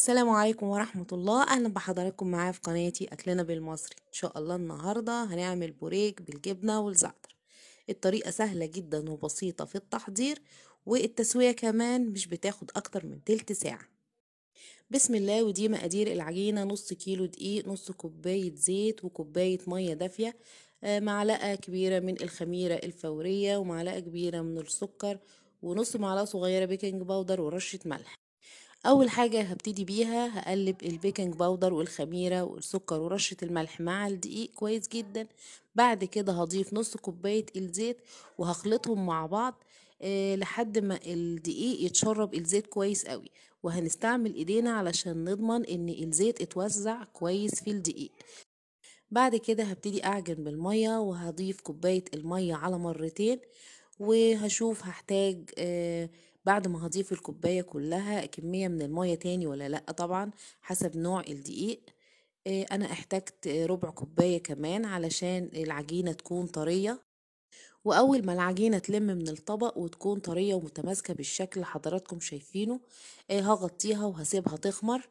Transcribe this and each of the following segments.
السلام عليكم ورحمة الله أهلا بحضراتكم معايا في قناتي أكلنا بالمصري إن شاء الله النهاردة هنعمل بوريك بالجبنة والزعتر الطريقة سهلة جدا وبسيطة في التحضير والتسوية كمان مش بتاخد أكتر من تلت ساعة بسم الله ودي مقادير العجينة نص كيلو دقيق نص كوباية زيت وكوباية مية دافية آه، معلقة كبيرة من الخميرة الفورية ومعلقة كبيرة من السكر ونص معلقة صغيرة بيكنج باودر ورشة ملح اول حاجة هبتدي بيها هقلب البيكنج باودر والخميرة والسكر ورشة الملح مع الدقيق كويس جدا بعد كده هضيف نص كوباية الزيت وهخلطهم مع بعض آه، لحد ما الدقيق يتشرب الزيت كويس قوي وهنستعمل ايدينا علشان نضمن ان الزيت اتوزع كويس في الدقيق بعد كده هبتدي اعجن بالمية وهضيف كوباية المية على مرتين وهشوف هحتاج أه بعد ما هضيف الكوباية كلها كمية من المية تاني ولا لأ طبعا حسب نوع الدقيق آه، أنا احتاجت ربع كوباية كمان علشان العجينة تكون طرية وأول ما العجينة تلم من الطبق وتكون طرية ومتماسكة بالشكل اللي حضراتكم شايفينه آه، هغطيها وهسيبها تخمر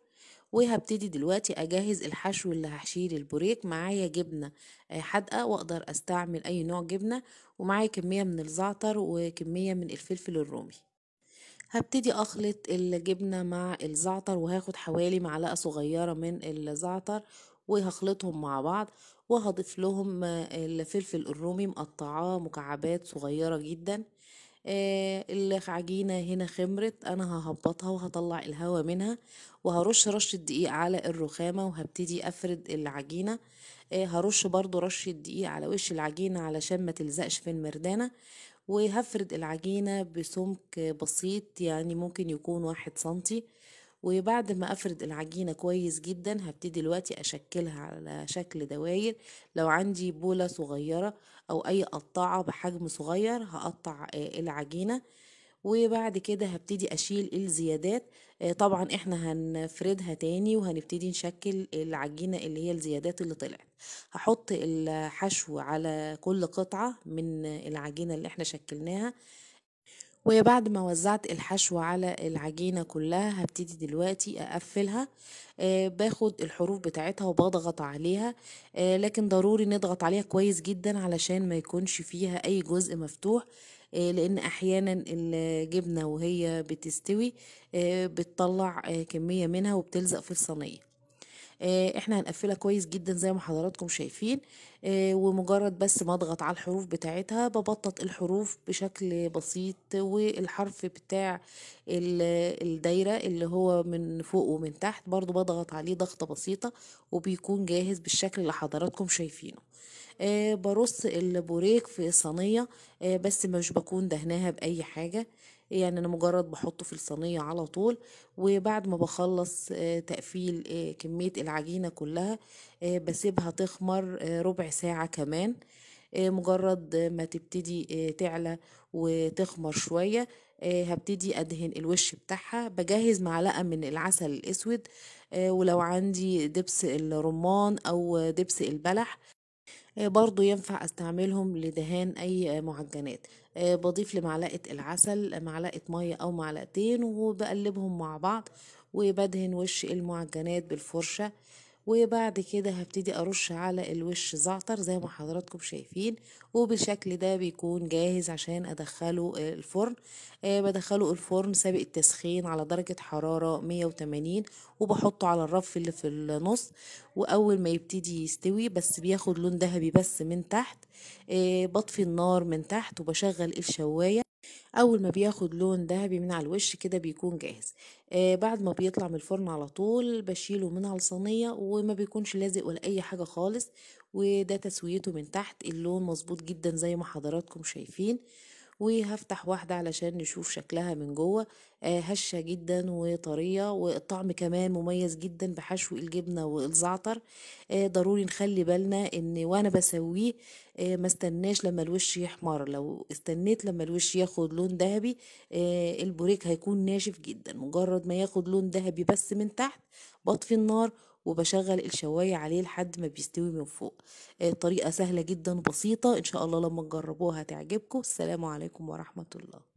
وهبتدي دلوقتي اجهز الحشو اللي هحشيه للبوريك معايا جبنه آه، حادقه واقدر استعمل اي نوع جبنه ومعايا كميه من الزعتر وكميه من الفلفل الرومي هبتدي اخلط الجبنة مع الزعتر وهاخد حوالي معلقة صغيرة من الزعتر وهخلطهم مع بعض وهضيف لهم الفلفل الرومي مقطعاه مكعبات صغيرة جدا آه، العجينة هنا خمرت انا ههبطها وهطلع الهوا منها وهرش رشة دقيق على الرخامة وهبتدي افرد العجينة آه، هرش برضو رشة دقيق على وش العجينة علشان ما تلزقش في المردانة وهفرد العجينة بسمك بسيط يعني ممكن يكون واحد سنتي وبعد ما افرد العجينه كويس جدا هبتدي دلوقتي اشكلها على شكل دواير لو عندي بوله صغيره او اي قطاعة بحجم صغير هقطع آه، العجينه وبعد كده هبتدي اشيل الزيادات آه، طبعا احنا هنفردها تاني وهنبتدي نشكل العجينة اللي هي الزيادات اللي طلعت هحط الحشو على كل قطعة من العجينة اللي احنا شكلناها وبعد ما وزعت الحشو على العجينة كلها هبتدي دلوقتي أقفلها آه باخد الحروف بتاعتها وبضغط عليها آه لكن ضروري نضغط عليها كويس جدا علشان ما يكونش فيها أي جزء مفتوح آه، لان احيانا الجبنه وهي بتستوي آه، بتطلع آه، كميه منها وبتلزق في الصينيه آه، احنا هنقفلها كويس جدا زي ما حضراتكم شايفين آه، ومجرد بس ما اضغط على الحروف بتاعتها ببطط الحروف بشكل بسيط والحرف بتاع الدايرة اللي هو من فوق ومن تحت برضو بضغط عليه ضغطة بسيطة وبيكون جاهز بالشكل اللي حضراتكم شايفينه آه، برص البوريك في صينية بس مش بكون دهناها بأي حاجة يعني انا مجرد بحطه في الصينيه على طول وبعد ما بخلص آه، تقفيل آه، كميه العجينه كلها آه، بسيبها تخمر ربع ساعه كمان مجرد ما تبتدي تعلى وتخمر شوية هبتدي أدهن الوش بتاعها بجهز معلقة من العسل الأسود ولو عندي دبس الرمان أو دبس البلح آه، برضو ينفع استعملهم لدهان اي آه، معجنات آه، بضيف لمعلقة العسل معلقة مية او معلقتين وبقلبهم مع بعض وبدهن وش المعجنات بالفرشة وبعد كده هبتدي ارش على الوش زعتر زي ما حضراتكم شايفين وبالشكل ده بيكون جاهز عشان ادخله الفرن أه بدخله الفرن سابق التسخين على درجة حرارة 180 وبحطه على الرف اللي في النص واول ما يبتدي يستوي بس بياخد لون ذهبي بس من تحت أه بطفي النار من تحت وبشغل الشواية اول ما بياخد لون ذهبي من على الوش كده بيكون جاهز آه بعد ما بيطلع من الفرن على طول بشيله من على الصينيه وما بيكونش لازق ولا اي حاجه خالص وده تسويته من تحت اللون مظبوط جدا زي ما حضراتكم شايفين وهفتح واحدة علشان نشوف شكلها من جوه آه، هشة جدا وطرية والطعم كمان مميز جدا بحشو الجبنة والزعتر آه، ضروري نخلي بالنا ان وانا بسويه آه، ما استناش لما الوش يحمر لو استنيت لما الوش ياخد لون ذهبي البوريك هيكون ناشف جدا مجرد ما ياخد لون ذهبي بس من تحت بطفي النار وبشغل الشوايه عليه لحد ما بيستوي من فوق آه، طريقه سهله جدا بسيطه ان شاء الله لما تجربوها هتعجبكم السلام عليكم ورحمه الله